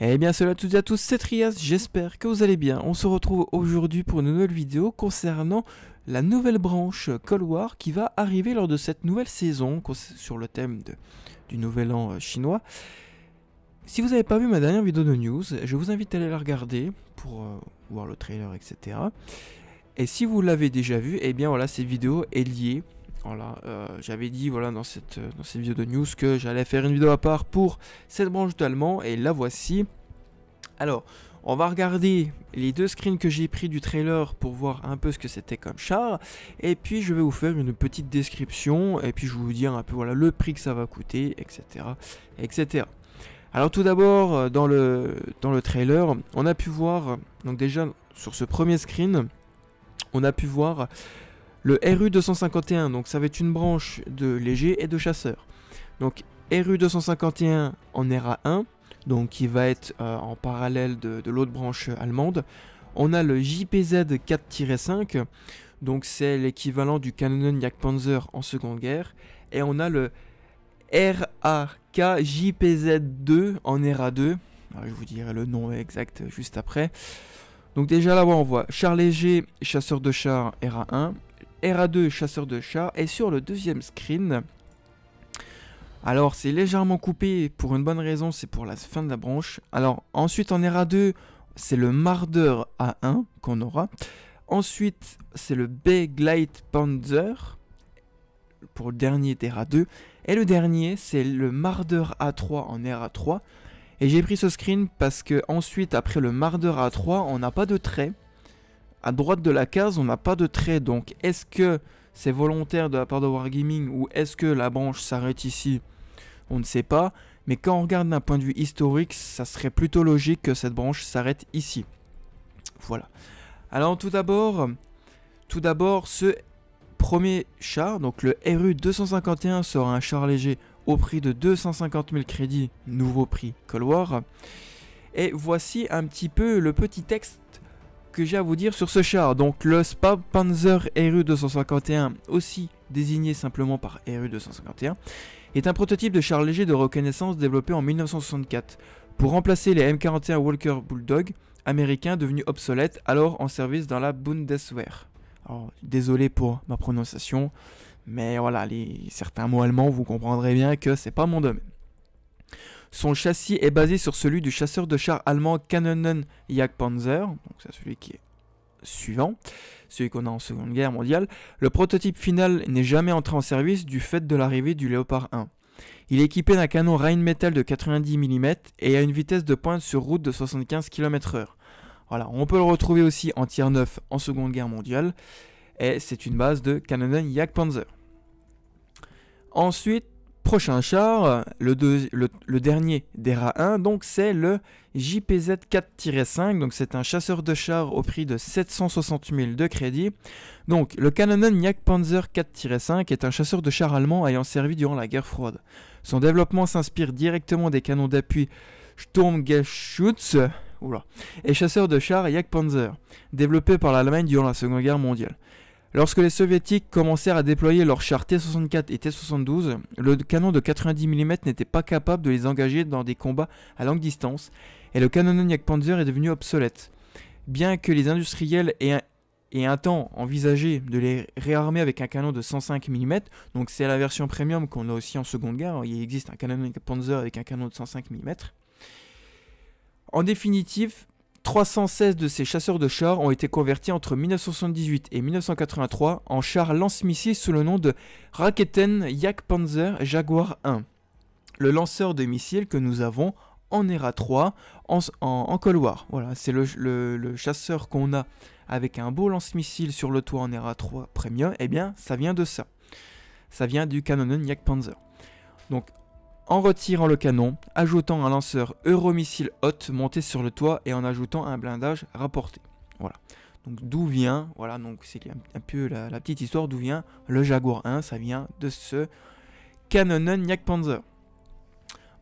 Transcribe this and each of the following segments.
Eh bien cela à toutes et à tous, c'est Trias, j'espère que vous allez bien. On se retrouve aujourd'hui pour une nouvelle vidéo concernant la nouvelle branche Cold War qui va arriver lors de cette nouvelle saison sur le thème du nouvel an euh, chinois. Si vous n'avez pas vu ma dernière vidéo de news, je vous invite à aller la regarder pour euh, voir le trailer, etc. Et si vous l'avez déjà vu, eh bien voilà, cette vidéo est liée. Voilà, euh, j'avais dit voilà dans cette, euh, dans cette vidéo de news que j'allais faire une vidéo à part pour cette branche d'allemand et la voici. Alors, on va regarder les deux screens que j'ai pris du trailer pour voir un peu ce que c'était comme char. Et puis je vais vous faire une petite description. Et puis je vais vous dire un peu voilà le prix que ça va coûter, etc. etc. Alors tout d'abord euh, dans le, dans le trailer, on a pu voir donc déjà sur ce premier screen on a pu voir le RU 251, donc ça va être une branche de léger et de chasseur. Donc RU 251 en RA1, donc qui va être euh, en parallèle de, l'autre branche allemande. On a le JPZ 4-5, donc c'est l'équivalent du Canon Jagdpanzer en Seconde Guerre, et on a le RAK JPZ 2 en RA2. je vous dirai le nom exact juste après. Donc déjà là-bas, on voit char léger, chasseur de char RA1, RA2, chasseur de char. Et sur le deuxième screen, alors c'est légèrement coupé pour une bonne raison, c'est pour la fin de la branche. Alors ensuite en RA2, c'est le Marder A1 qu'on aura. Ensuite, c'est le Glide Panzer pour le dernier d'RA2. Et le dernier, c'est le Marder A3 en RA3. Et j'ai pris ce screen parce que ensuite, après le Marder a 3, on n'a pas de trait. À droite de la case, on n'a pas de trait. Donc est-ce que c'est volontaire de la part de Wargaming ou est-ce que la branche s'arrête ici On ne sait pas. Mais quand on regarde d'un point de vue historique, ça serait plutôt logique que cette branche s'arrête ici. Voilà. Alors tout d'abord, tout d'abord ce premier char, donc le RU-251 sera un char léger au prix de 250 000 crédits, nouveau prix Cold War. Et voici un petit peu le petit texte que j'ai à vous dire sur ce char. Donc le SPA Panzer RU-251, aussi désigné simplement par RU-251, est un prototype de char léger de reconnaissance développé en 1964 pour remplacer les M41 Walker Bulldog américains devenus obsolètes alors en service dans la Bundeswehr. désolé pour ma prononciation, mais voilà, les, certains mots allemands, vous comprendrez bien que c'est pas mon domaine. Son châssis est basé sur celui du chasseur de chars allemand Kanonen Jagdpanzer, donc c'est celui qui est suivant, celui qu'on a en Seconde Guerre mondiale. Le prototype final n'est jamais entré en service du fait de l'arrivée du Léopard 1. Il est équipé d'un canon Rheinmetall de 90 mm et a une vitesse de pointe sur route de 75 km/h. Voilà, on peut le retrouver aussi en tier 9 en Seconde Guerre mondiale et c'est une base de Kanonen Jagdpanzer. Ensuite, prochain char, le, le, dernier d'ERA 1, donc c'est le JPZ 4-5, donc c'est un chasseur de char au prix de 760 000 de crédit. Donc le Kanonen Jagdpanzer 4-5 est un chasseur de char allemand ayant servi durant la guerre froide. Son développement s'inspire directement des canons d'appui Sturmgeschütz et chasseur de char Jagdpanzer, développé par l'Allemagne durant la Seconde Guerre mondiale. Lorsque les soviétiques commencèrent à déployer leurs chars T-64 et T-72, le canon de 90 mm n'était pas capable de les engager dans des combats à longue distance, et le canon Panzer est devenu obsolète. Bien que les industriels aient un, temps envisagé de les réarmer avec un canon de 105 mm, donc c'est la version premium qu'on a aussi en Seconde Guerre, il existe un canon Panzer avec un canon de 105 mm. En définitive, 316 de ces chasseurs de chars ont été convertis entre 1978 et 1983 en chars lance-missiles sous le nom de Raketen Jagdpanzer Jaguar 1. Le lanceur de missiles que nous avons en ERA 3 en, en, Voilà, c'est le, chasseur qu'on a avec un beau lance-missile sur le toit en ERA 3 Premium. Eh bien, ça vient de ça. Ça vient du Kanonen Jagdpanzer. Donc en retirant le canon, ajoutant un lanceur euromissile hot monté sur le toit et en ajoutant un blindage rapporté. Voilà. Donc d'où vient, voilà, donc c'est un peu la, petite histoire d'où vient le Jaguar 1, ça vient de ce Canonen Jagdpanzer.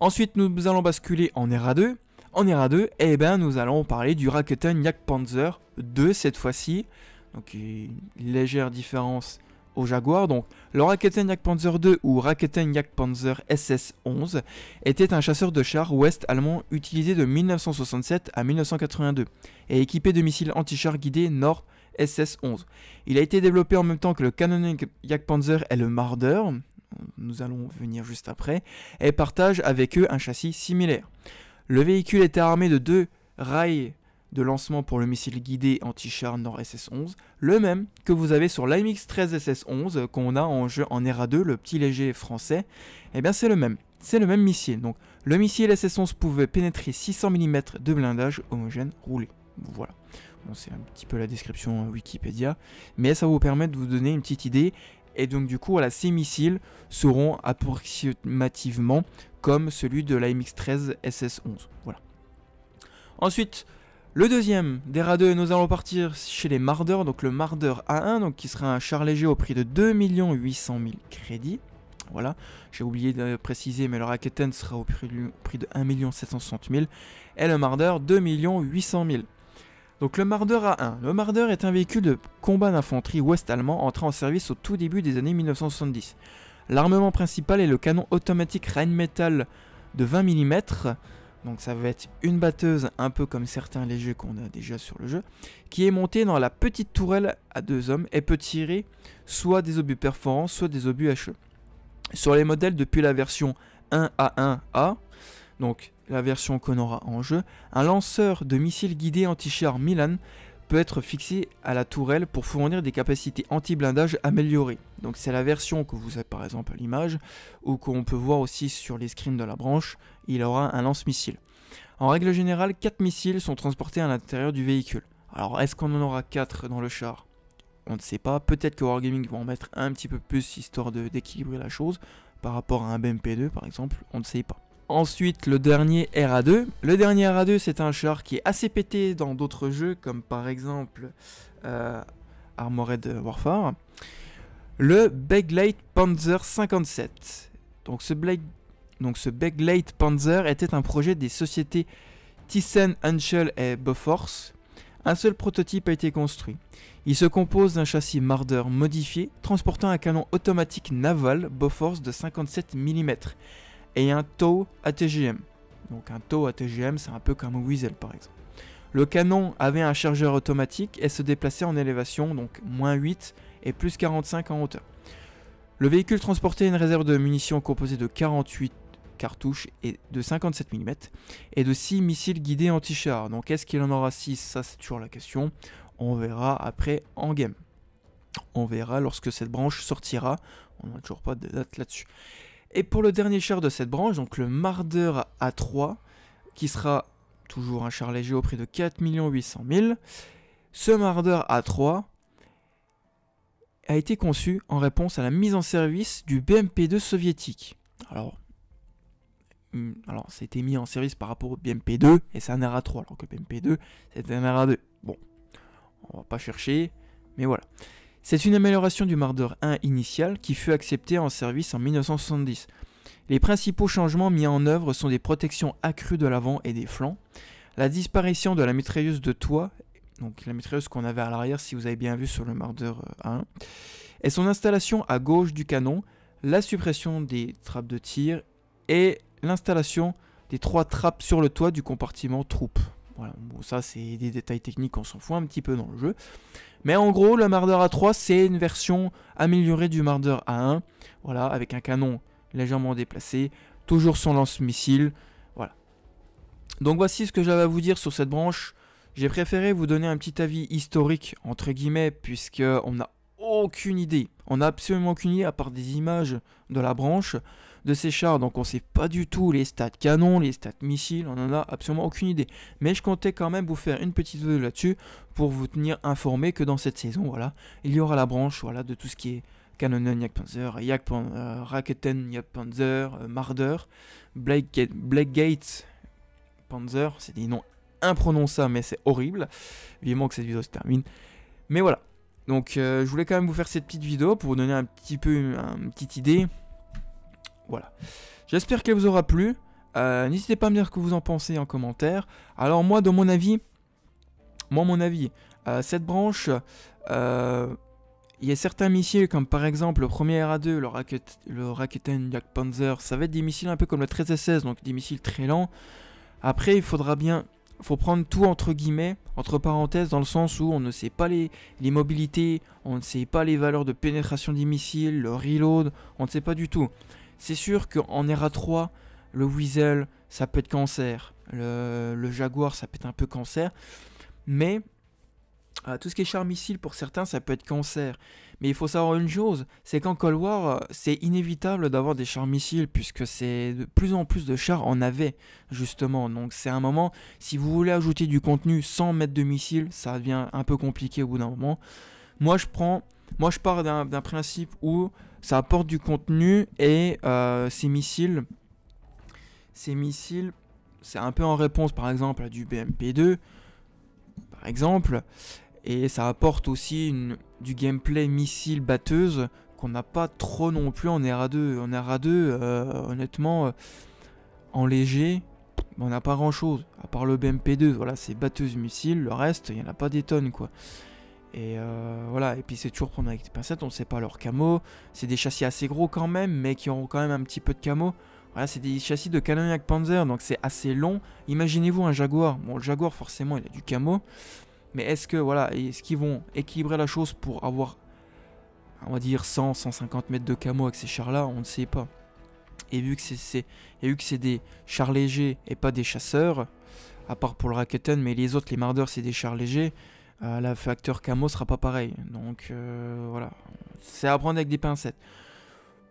Ensuite, nous allons basculer en RA2. En RA2, eh ben, nous allons parler du Rakuten Jagdpanzer 2 cette fois-ci. Donc une légère différence Jaguar. Donc, le Raketen Jagdpanzer II ou Raketen SS-11 était un chasseur de chars ouest allemand utilisé de 1967 à 1982 et équipé de missiles anti-chars guidés Nord SS-11. Il a été développé en même temps que le Canon Jagdpanzer et le Marder, nous allons venir juste après, et partage avec eux un châssis similaire. Le véhicule était armé de deux rails de lancement pour le missile guidé anti-char Nord SS-11, le même que vous avez sur limx 13 SS-11 qu'on a en jeu en RA2, le petit léger français, et eh bien c'est le même, c'est le même missile. Donc le missile SS-11 pouvait pénétrer 600 mm de blindage homogène roulé. Voilà. c'est un petit peu la description euh, Wikipédia, mais ça vous permet de vous donner une petite idée. Et donc du coup, voilà, ces missiles seront approximativement comme celui de limx 13 SS-11. Voilà. Ensuite, le deuxième, des 2, nous allons partir chez les Mardeurs, donc le Marder A1, donc qui sera un char léger au prix de 2 800 000 crédits. Voilà, j'ai oublié de préciser, mais le Raketen sera au prix, de 1 760 000 et le Mardeur 2 800 000. Donc le Marder A1. Le Marder est un véhicule de combat d'infanterie ouest-allemand entré en service au tout début des années 1970. L'armement principal est le canon automatique Rheinmetall de 20 mm donc ça va être une batteuse, un peu comme certains légers qu'on a déjà sur le jeu, qui est montée dans la petite tourelle à deux hommes et peut tirer soit des obus perforants, soit des obus HE. Sur les modèles depuis la version 1A1A, donc la version qu'on aura en jeu, un lanceur de missiles guidés anti-char Milan peut être fixé à la tourelle pour fournir des capacités anti-blindage améliorées. Donc c'est la version que vous avez par exemple à l'image, ou qu'on peut voir aussi sur les screens de la branche, il aura un lance-missile. En règle générale, 4 missiles sont transportés à l'intérieur du véhicule. Alors est-ce qu'on en aura 4 dans le char On ne sait pas, peut-être que Wargaming va en mettre un petit peu plus histoire d'équilibrer la chose, par rapport à un BMP2 par exemple, on ne sait pas. Ensuite, le dernier RA2. Le dernier RA2, c'est un char qui est assez pété dans d'autres jeux, comme par exemple euh, Armored Warfare. Le Begleit Panzer 57. Donc ce, Panzer était un projet des sociétés Thyssen, Henschel et Bofors. Un seul prototype a été construit. Il se compose d'un châssis Marder modifié, transportant un canon automatique naval Bofors de 57 mm et un taux ATGM. Donc un taux ATGM c'est un peu comme un Weasel par exemple. Le canon avait un chargeur automatique et se déplaçait en élévation, donc moins 8 et plus 45 en hauteur. Le véhicule transportait une réserve de munitions composée de 48 cartouches et de 57 mm et de 6 missiles guidés anti-char. Donc est-ce qu'il en aura 6 Ça c'est toujours la question. On verra après en game. On verra lorsque cette branche sortira. On n'a toujours pas de date là-dessus. Et pour le dernier char de cette branche, donc le Marder A3, qui sera toujours un char léger au prix de 4 800 000, ce Marder A3 a été conçu en réponse à la mise en service du BMP-2 soviétique. Alors, hmm, alors c'était mis en service par rapport au BMP-2 et c'est un RA3, alors que le BMP-2 c'est un RA2. Bon, on va pas chercher, mais voilà. C'est une amélioration du Marder 1 initial qui fut acceptée en service en 1970. Les principaux changements mis en œuvre sont des protections accrues de l'avant et des flancs, la disparition de la mitrailleuse de toit, donc la mitrailleuse qu'on avait à l'arrière si vous avez bien vu sur le Marder 1, euh, et son installation à gauche du canon, la suppression des trappes de tir et l'installation des trois trappes sur le toit du compartiment troupe bon, ça c'est des détails techniques, on s'en fout un petit peu dans le jeu. Mais en gros, le Marder A3, c'est une version améliorée du Marder A1, voilà, avec un canon légèrement déplacé, toujours son lance-missile, voilà. Donc voici ce que j'avais à vous dire sur cette branche. J'ai préféré vous donner un petit avis historique, entre guillemets, puisque on n'a aucune idée. On n'a absolument aucune idée, à part des images de la branche, de ces chars, donc on sait pas du tout les stats canon, les stats missiles, on en a absolument aucune idée. Mais je comptais quand même vous faire une petite vidéo là-dessus pour vous tenir informé que dans cette saison, voilà, il y aura la branche, voilà, de tout ce qui est canon yakpanzer, yakpanzer, euh, Raketen euh, yakpanzer, Marder, gate Black Panzer, c'est des noms imprononçables mais c'est horrible. Évidemment que cette vidéo se termine. Mais voilà. Donc euh, je voulais quand même vous faire cette petite vidéo pour vous donner un petit peu une petite idée voilà. J'espère qu'elle vous aura plu. Euh, n'hésitez pas à me dire ce que vous en pensez en commentaire. Alors moi, dans mon avis, moi mon avis, euh, cette branche, euh, il y a certains missiles comme par exemple le premier RA2, le, Racket le Raketen ça va être des missiles un peu comme le 13SS, donc des missiles très lents. Après, il faudra bien, faut prendre tout entre guillemets, entre parenthèses, dans le sens où on ne sait pas les, les mobilités, on ne sait pas les valeurs de pénétration des missiles, le reload, on ne sait pas du tout. C'est sûr qu'en RA3, le Weasel, ça peut être cancer. Le, Jaguar, ça peut être un peu cancer. Mais euh, tout ce qui est char missile, pour certains, ça peut être cancer. Mais il faut savoir une chose, c'est qu'en Cold War, euh, c'est inévitable d'avoir des chars missiles, puisque c'est de plus en plus de chars en avait, justement. Donc c'est un moment, si vous voulez ajouter du contenu sans mettre de missiles, ça devient un peu compliqué au bout d'un moment. Moi je prends, moi je pars d'un principe où ça apporte du contenu et euh, ces missiles, ces missiles, c'est un peu en réponse par exemple à du BMP2, par exemple, et ça apporte aussi du gameplay missile batteuse qu'on n'a pas trop non plus en RA2. En RA2, euh, honnêtement, euh, en léger, on n'a pas grand chose, à part le BMP2, voilà, c'est batteuse missile, le reste, il n'y en a pas des tonnes quoi. Et euh, voilà, et puis c'est toujours prendre avec des pincettes, on ne sait pas leur camo. C'est des châssis assez gros quand même, mais qui ont quand même un petit peu de camo. Voilà, c'est des châssis de Canoniac Panzer, donc c'est assez long. Imaginez-vous un Jaguar. Bon, le Jaguar, forcément, il a du camo. Mais est-ce que, voilà, est-ce qu'ils vont équilibrer la chose pour avoir, on va dire, 100, 150 mètres de camo avec ces chars-là On ne sait pas. Et vu que c'est, des chars légers et pas des chasseurs, à part pour le Rakuten, mais les autres, les mardeurs c'est des chars légers. Ah, la facteur camo sera pas pareil. Donc euh, voilà, c'est à prendre avec des pincettes.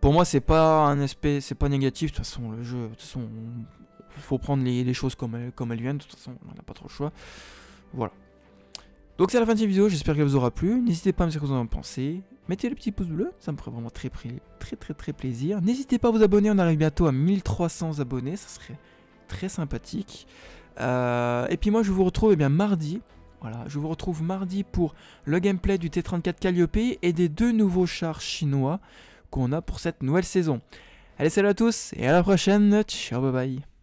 Pour moi, c'est pas un aspect, c'est pas négatif. De toute façon, le jeu, de toute façon, faut prendre les, choses comme euh, elles, comme viennent. De toute façon, on n'a pas trop le choix. Voilà. Donc c'est la fin de cette vidéo, j'espère qu'elle vous aura plu. N'hésitez pas à me dire ce que vous en pensez. Mettez le petit pouce bleu, ça me ferait vraiment très très très, très plaisir. N'hésitez pas à vous abonner, on arrive bientôt à 1300 abonnés, ça serait très sympathique. Euh, et puis moi je vous retrouve eh bien mardi voilà, je vous retrouve mardi pour le gameplay du T34 Calliope et des deux nouveaux chars chinois qu'on a pour cette nouvelle saison. Allez, salut à tous et à la prochaine. Ciao, bye bye.